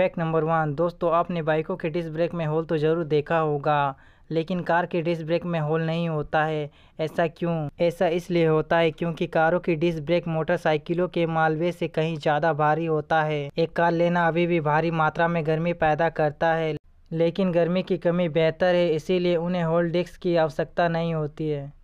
fact number one दोस्तों आपने बाइकों के डिस्क ब्रेक में होल तो ज़रूर देखा होगा लेकिन कार के डिस्क ब्रेक में होल नहीं होता है ऐसा क्यों ऐसा इसलिए होता है क्योंकि कारों की डिस्क ब्रेक मोटरसाइकिलों के मालवे से कहीं ज़्यादा भारी होता है एक कार लेना अभी भी भारी मात्रा में गर्मी पैदा करता है लेकिन गर्मी की कमी बेहतर है इसीलिए उन्हें होल डिस्क की आवश्यकता नहीं होती है